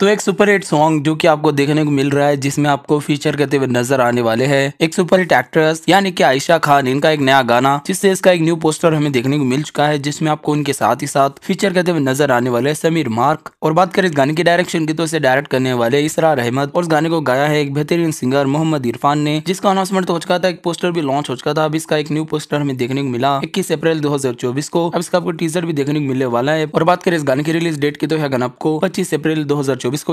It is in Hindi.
तो एक सुपर हिट सॉन्ग जो कि आपको देखने को मिल रहा है जिसमें आपको फीचर करते हुए नजर आने वाले हैं एक सुपर हिट एक्ट्रेस यानी कि आयशा खान इनका एक नया गाना जिससे इसका एक न्यू पोस्टर हमें देखने को मिल चुका है जिसमें आपको उनके साथ ही साथ फीचर करते हुए नजर आने वाले समीर मार्क और बात करें इस गाने की डायरेक्शन की तो इसे डायरेक्ट करने वाले इसरा अहमद और इस गाने को गाया है एक बेहतरीन सिंगर मोहम्मद इरफान ने जिसका अनाउंसमेंट तो हो चुका था एक पोस्टर भी लॉन्च हो चुका था अब इसका एक न्यू पोस्टर हमें देखने को मिला इक्कीस अप्रैल दो को अब इसका आपको टीजर भी देखने को मिलने वाला है और बात करें इस गाने की रिलीज डेट की तो यह गाना आपको पच्चीस अप्रैल दो obisko